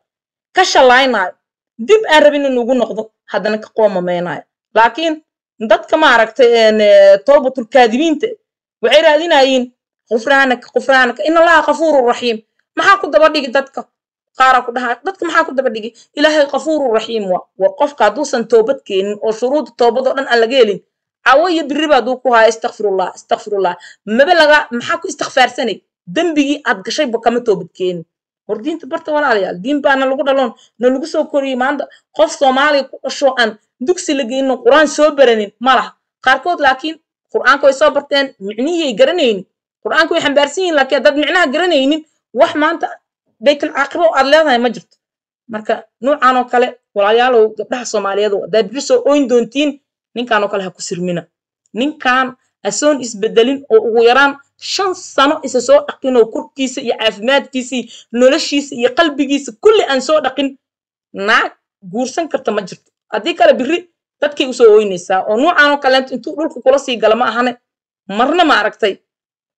ka shallaynaayo dib aan rabin in ugu noqdo haddana ka qoomameynayo laakiin dadka maaragtay e, towbatulkaadibiinta waxay raadinayiin qufraanaka qufraanaka in allaha raxiim maxaa ku daba dhigi dadka qaara ku dhahaa dadka maxaa ku daba dhigi ilaahay kafuurun raxiim waa war qofka hadduusan toobad keenin oo shuruudda toobadoo dhan aan laga helin cawayo iyo birri baa ku haya istakfirullah istakfirullah maba maxaa ku istikfaarsanay dembigii aad gashay ba kama toobad keenin hor diinta barta walaalayaal diin baana lagu dhaloon na lagu soo koriyey maanta qof soomaaliya ku dhashoo aan dugsi la geynin qur-aan soo baranin ma qaarkood laakiin qur-aanku way soo barteen micnihii ay garanaynin qur-aanku way xambaarsan yihin laakiin haddaad micnaha garanaynin wax maanta baytul aad leedahay ma jirto marka nuucan oo kale walaalayaalow gabdhaha soomaaliyeed haddaad bir soo ooyn doontiin ninkan oo kale ha ku sirmina ninkan asoon isbedelin oo ugu yaraan shan sano isa soo dhaqinoo korkiisa iyo caafimaadkiisii noloshiisa iyo qalbigiisa kulli aan soo dhaqin naag guursan karta ma jirto haddii kale biri dadkay usoo hoynaysaa oo nuucaanoo kaleento intuu dhulka kula sii gala ma ahane marna maaragtay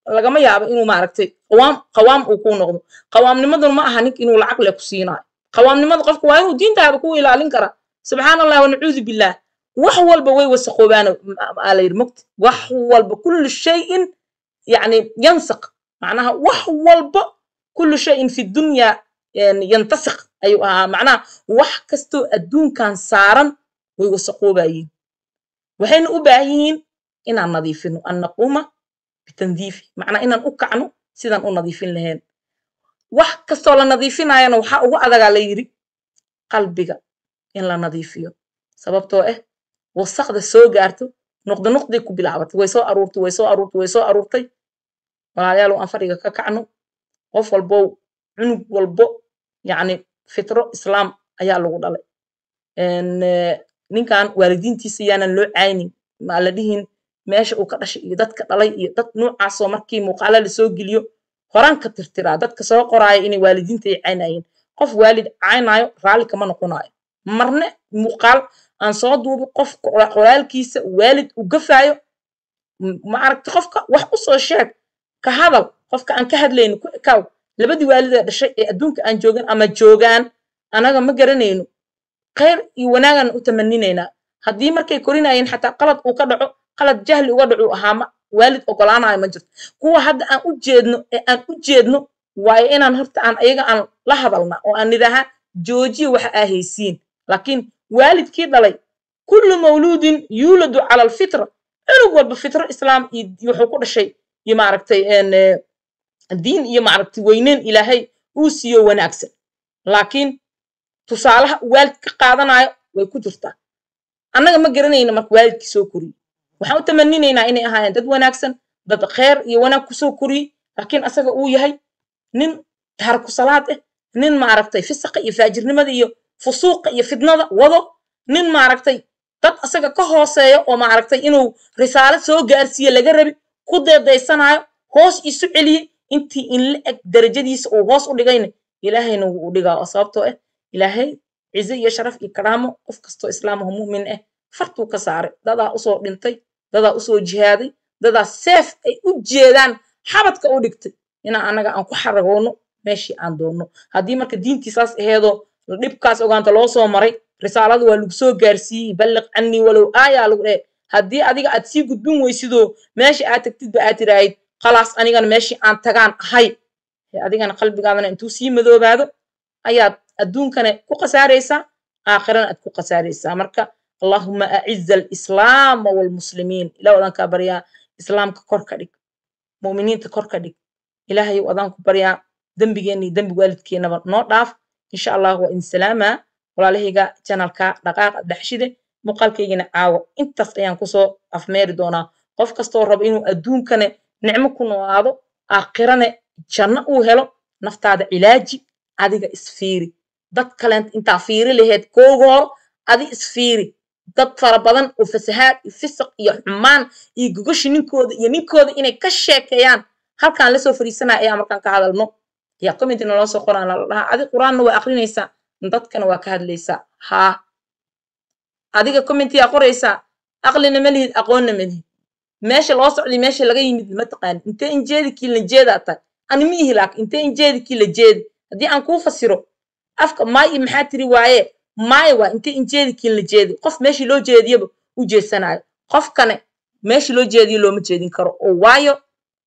lagama yaabo inuu maaragtay qawaam qawaam uu kuu noqdo qawaamnimadun ma aha nink inuu lacag leh ku siinaayo qawaamnimada qofku waa inuu diintaada ku ilaalin karaa subxaan allah wanacuudu billaah wax walba way wasaqoobaana aa yani yansiq macnaha wax walba kullu shayin fi dunya yantasik ayuu ahaa macnaha wax kastoo adduunkan saaran way wasaqoobayiin waxayna u baahan yihiin inaan nadiifino an naquuma bitandiifi macnaa inaan u kacno sidaan u nadiifin lahayn wax kastoo la nadiifinaayana waxaa ugu adagaa la yidhi qalbiga in la nadiifiyo sababtoo ah wasaqda soo gaarto noqdi ku bilaabatay way soo aruurtay way walaalayaal aan fariga ka kacno qof walbo cunug walbo yani fitro islaam ayaa lagu dhalay eh, ninkan waalidiintiisa yaanan loo caynin maala dhihin meesha uu ka dhashay iyo dadka dhalay iyo dad nuucaasoo markii muuqaala lasoo geliyo horan ka tirtiraa dadka soo qoraaya inay waalidiinta ay caynayeen qof waalid caynayo raalli kama noqonayo marne muuqaal aan soo duubo qof qoraalkiisa waalid u gafaayo ma maaragti qofka wax usoo sheeg ka hadal qofka aan ka hadlayno ku ekaw labadii waalidee dhashay ee adduunka aan joogan ama joogaan anaga ma garanayno khayr iyo wanaagaan u tamaninaynaa haddii markay korinayeen xataa qalad uu ka dhaco qalad jahli uga dhacuu ahaama waalid ogolaanaya ma jirto kuwa hadda aan u jeedno ee aan u jeedno waayo inaan horta aan ayaga aan la hadalna oo aan idhaahaa joojiya waxa aa haysiin laakiin waalidkii dhalay kullu mawluudin yuuladu cala alfitra cunug walba fitro islaam iyo wuxuu ku dhashay iyo maaragtay eh, diin iyo maaragtay weyneyn ilaahay uu siiyo wanaagsan laakiin tusaalaha waalid ka qaadanayo way ku jirtaa annaga ma garanayna marka waalidkii soo koriyey waxaan u tamaninaynaa inay ahaayeen dad wanaagsan dad kheer iyo wanaag kusoo koriyey laakiin asaga uu yahay nin taarku salaad ah nin maaragtay fisaqa iyo faajirnimada iyo fusuuqa iyo fidnada wado nin maaragtay dad asaga ka hooseeya oo maaragtay inuu risaalo soo gaarsiiye laga rabi ku deedaysanayo hoos isu celiye intii in la eg darajadiisa uu hoos u dhigayna ilaahayna wuu u dhigaa sababtoo ah ilaahay cize iyo sharaf iyo karaamo qof kastoo islaamaho mu'min ah eh, fartuu ka saaray dadaa usoo dhintay dadaa usoo jihaaday dadaa seef ay u jeedaan xabadka u dhigtay inaa annaga aan ku xaragoono meeshii aan doonno haddii marka diintii saas aheedoo dhibkaas ogaanta loo soo maray risaaladu waa lagu soo gaarsiiyey balliq cannii walow aayaa lagu dhehe haddii adiga aad sii gudbin weysidoo meesha aad tagtidba aad tiraahid khalaas anigana meeshii aan tagaan ahay adigana qalbigaadana intuu sii madoobaado ayaad adduunkana ku khasaaraysaa aakhirana aad ku khasaaraysaa marka allahuma aciza alislaama waalmuslimiin ilah wadaan baryaa islaamka kor dhig muminiinta kor dhig ilaahay wadaan baryaa dembigeenna dembi waalidkeenaba noo dhaaf insha allah waa idin walaalahayga janalka dhaqaaq adhexshide muuqaalkaygiina caawo intaas ayaan kusoo afmeeri doonaa qof kastoo rabo inuu adduunkane nicmo ku noolaado aakhirane janno uu helo naftaada cilaaji adiga isfiiri dad kale intaa fiiri laheed koogu adi isfiiri dad fara badan oo fasahaad iyo fisiq iyo xumaan iyo gogoshi ninkooda iyo ninkooda inay ka sheekeeyaan halkaan lasoo fariisanaya ayaa markaan ka hadalno yaa commentina loo soo qoraan la adi qur-aanna waa akrinaysaa dadkana waa ka hadlaysaa haa adiga commentiyaa qoraysaa aqlina ma lihid aqoonna ma lihid meesha loo socday meesha laga yimid ma taqaanid intee injeedikii la jeedaa tahay anima ihilaak intee injeedikii la jeedi haddii aan kuu fasiro afka maay maxaa tiri waaye maay waa intee injeedikii la jeedi qof meeshii loo jeediyaba u jeedsanayo qofkane meeshii loo jeediyo looma jeedin karo oo waayo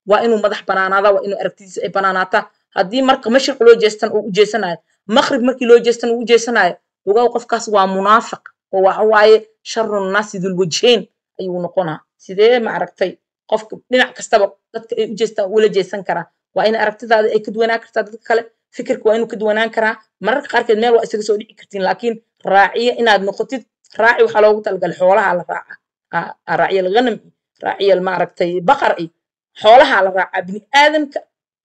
waa inuu madax banaanaada waa inuu aragtidiisa ay banaanaataa haddii marka mashriq loo jeestan uu u jeesanayo maqrib markii loo jeestan uu u jeesanayo ogaa qofkaas waa munaafiq oo waxa waaye sharunnaasi dulwajhayn ayuu noqonaa sidee ma aragtay qofka dhinac kastaba dadka ay u jeestaan jeesan karaa waa in aragtidaada ay ka duwanaan kartaa dadka kale fikirka waa inuu ka duwanaan karaa mararka qaarkeed meel waa isaga soo dhici kartiin laakiin raaciye inaad noqotid raaci waxaa loogu talagalay xoolaha la raaca raaciyal ghanam raaciyal ma aragtay baqar iyo xoolaha la raacaa bini aadamka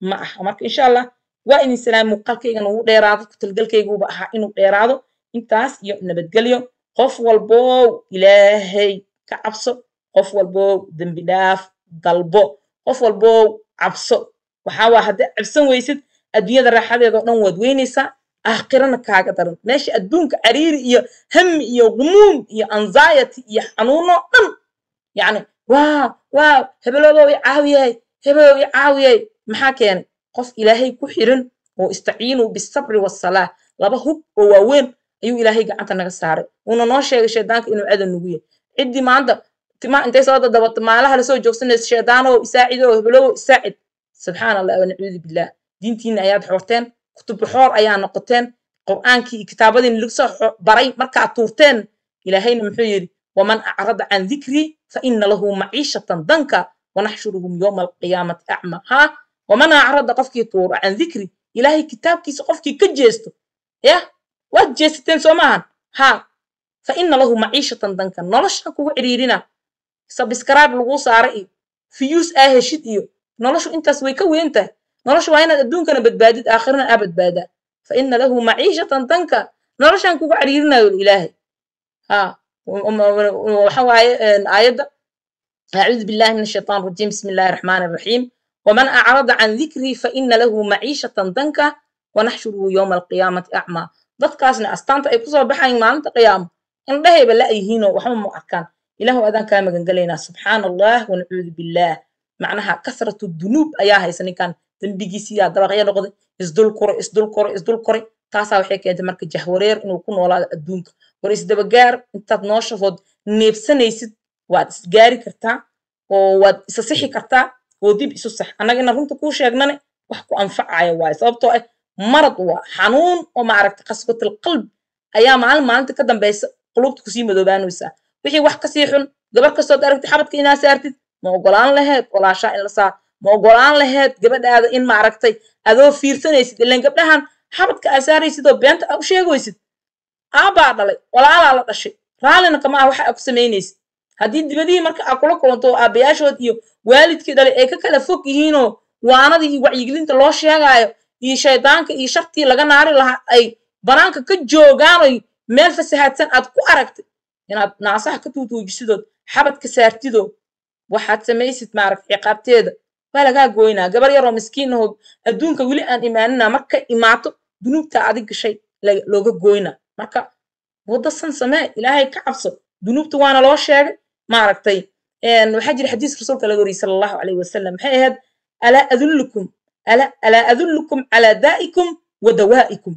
ma aha marka insha allah waa idin salaami muuqaalkaygana ugu dheeraado ku ahaa inuu dheeraado intaas iyo nabadgelyo qof walbow ilaahay ka cabso qof walboow dembi dhaaf dalbo qof walboow cabso waxaa waa haddae cabsan weysid adduunyada raaxadeeda o dhan waad weynaysaa aakhirana kaaga daran meesha adduunka cariiri iyo hami iyo gumuum iyo anxiety iyo xanuunoo dhan yacni waaw waaw hebeloobow i caawiyay hebelow i caawiyay maxaa keenay qof ilaahay ku xiran oo istaciinuu bisabri wasalaa laba hub oo waaweyn ayuu ilaahay gacanta naga saaray uuna noo sheegay shaydaanka inuu adan nugu yahay ciddii maanta timaa intay soo dadabata maalaha lasoo joogsanaysa shaydaanow isaacidow heblowow isaacid subxaan allah wanacuudu billaah diintiina ayaad xoorteen kutubba xoor ayaa noqoteen qur'aankii iyo kitaabadiina lagsoo baray markaad tuurteen ilaahayna muxuu yidhi waman acrada can dikrii fa ina lahu maciishatan danka wanaxshuruhum yowma alqiyaamati acma ha waman acrada qofkii tuura can dikri ilaahay kitaabkiisa qofkii ka jeesto yah waad jeesateen soo maahan haa fa ina lahu maciishatan danka noloshan kugu cidhiirina sabiskraab laguu saara iyo fiyuus aa heshid iyo noloshu intaas way ka weyn tahay noloshu waa inaad adduunkana badbaadid aakhirana aa badbaadaa fa ina lahu maciishatan danka noloshan kugu cidhiirinayo ilaahay haa um, um, um, waxa waaye aayadda أعوذ بالله من الشيطان الرجيم بسم الله الرحمن الرحيم ومن أعرض عن ذكري فإن له معيشة ضنكا ونحشره يوم القيامة أعمى dadkaasna astaanta ay kusoo baxayn maalinta qiyaamo indhahayba la'yihiinoo waxba mu arkaan ilaahw adaan kaa magangelaynaa subxaan allah wanacuudu billaah macnaha kasratu dunuub ayaa haysa ninkan dembigiisiyaa dabaqya noqday isdulkore isdulkore isdulkore taasaa waxay keentay marka jahwareer inuu ku noolaado adduunka war isdabagaar intaad nooshafood neebsanaysid waad isgaari kartaa oo waad isasixi kartaa oo dib isu sax annagana runta kuu sheegnane wax ku anfacaya waaye sababtoo ah marad waa xanuun oo maaragta khasbatal qalb ayaa maalin maalinta ka dambaysa qulubta kusii madoobaanaysaa wixii wax kasii xun gabar kastood aragtid xabadka inaa saartid ma ogolaan laheed walaashaa in la saar ma ogolaan laheed gabadhaada in maaragtay adoo fiirsanaysid ilan gabdhahan xabadka aa saaraysidoo beenta aa u sheegaysid aabaa dhalay walaalaa la dhashay raalina kama ah waxa aa ku samaynaysid haddii dibadihii marka aa kula kulanto oo aabayaashood iyo waalidkii dhalay ay ka kala fog yihiinoo waanadii iyo wacyigelinta loo sheegaayo iyo shaydaanka iyo shartii laga naari lahaa ay banaanka ka joogaanoy meel fasahaadsan aad ku aragtay inaad naasaha ka tuutuujisidood xabadka saartidoo waxaad samaysid maaragt ciqaabteeda waa lagaa gooynaa gabar yaroo miskiinahood adduunka weli aan imaanina marka imaato dunuubta adig gashay looga gooynaa marka wadda san samee ilaahay ka cabso dunuubta waana loo sheegay maaragtay waxaa jira xadiis rasuulka laga wariyey sala allahu calayh wasalam maxay ahayd alaa adullukum ألا, ألا أدلكم على دائكم ودوائكم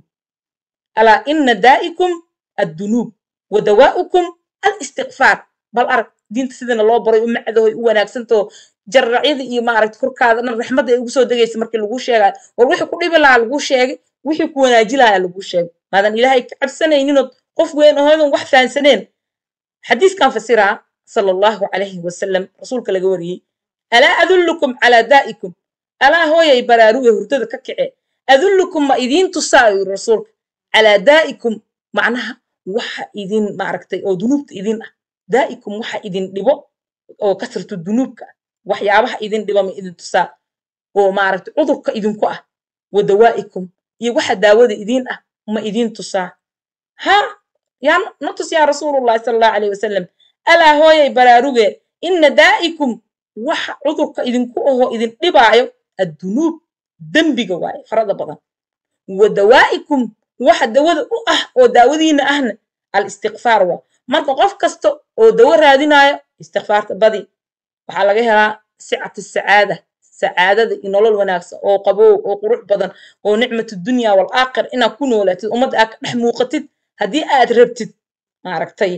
ألا إن دائكم الذنوب ودواؤكم الاستغفار بل أرك دين تسيدنا الله بري أم سنتو وناكسنتو جرعيد إيه ما أرك تكركا أن رحمة يقصو دقيس مركي لغو شيغا وروحي كل بلا لغو شيغا وحي كوناجلا لغو شيغا هذا إلهي كعبسانين قف وين هذا وحثان سنين حديث كان فسيرها صلى الله عليه وسلم رسولك لغوري ألا أذلكم على دائكم alaa hooyay baraaruge hurdada ka kace adullukum ma idiin tusaa yuu rasuulka calaa daa'ikum macnaha waxa idin maaragtay oo dunuubta idin ah daa'ikum waxa idin dhibo oo kasratu dunuubka waxyaabaha idin dhibo ma idin tusaa oo maaragtay cudurka idinku ah wa dawaa'ikum iyo waxa daawada idiin ah ma idiin tusaa ha yaa na tus yaa rasuulullahi sala allahu alayh wasalam alaa hooyay baraaruge ina daa'ikum waxa cudurka idinku ahoo idin dhibaayo addunuub dembiga waaye farada badan wa dawaa'ikum waxa dawada u ah oo daawadiina ahna alistikfaar waa marka qof kasta oo dawo raadinayo istikfaarta badi waxaa laga helaa sicatu sacaada sacaadada iyo nolol wanaagsan oo qaboow oo qurux badan oo nicmatu dunya walaakhir inaad ku noolatid ummadda aad ka dhex muuqatid haddii aad rabtid maaragtay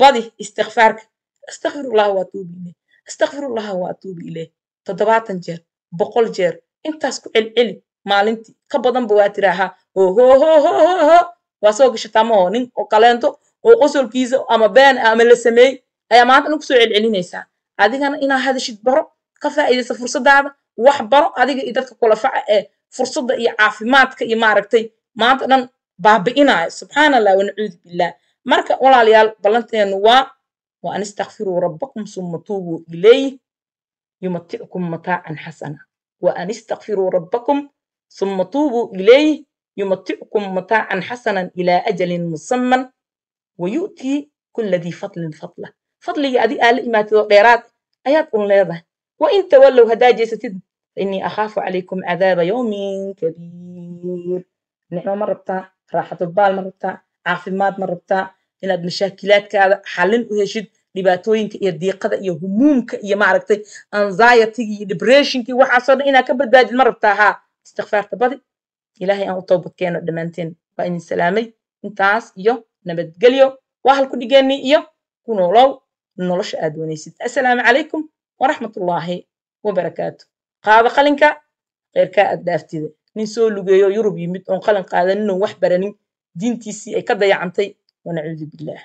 badi istikfaarka astakfirullah waa tuubi ileh astakfirullah waa tuubi boqol jeer intaas ku celceli maalintii ka badanba waa tiraahaa hohohohoho waa soo gashataa nin kaleento oo qosolkiisa ama been ama la sameey ayaa maanta dhan kusoo celcelinaysaa adigana inaa hadashid baro ka faa'iidaysa fursadaada wax baro adiga iyo dadka kula faca ee fursadda iyo caafimaadka iyo maaragtay maanta dhan baabi'inaayo subxaana allah wanacuudu billah marka walaalayaal ballanteenu waa wa an istakfiruu rabbakum suma tuubuu ilayh yumatickum mataacan xasana وأن استغفروا ربكم ثم توبوا إليه يمتعكم متاعا حسنا إلى أجل مسمى ويؤتي كل ذي فضل فضله فضلي هذه آل إما تغيرات آيات ليضة وإن تولوا هدا جيستد فإني أخاف عليكم عذاب يوم كبير نعمة مربتا راحة البال عافي عافمات مربتا إن مشاكلات كذا حلن وهشد dhibaatooyinka iyo diiqada iyo humuumka iyo maaragtay anxiety-ga iyo depressionka iyo waxaasoo dhan inaad ka badbaadid ma rabtaa haa istikfaarta badi ilaahay aan u toobad keeno dhammaanteen waa idin salaamay intaas iyo nabadgelyo waa halku dhigeenii iyo ku noolow nolosha aad wanaysid assalaamu calaykum waraxmatullaahi wabarakaatu qaada qalinka kheyrkaa aad dhaaftida nin soo lugeeyo yurub yimid oon qalin qaadanin oon wax baranin diintiisii ay ka dayacantay wanacuudu billaah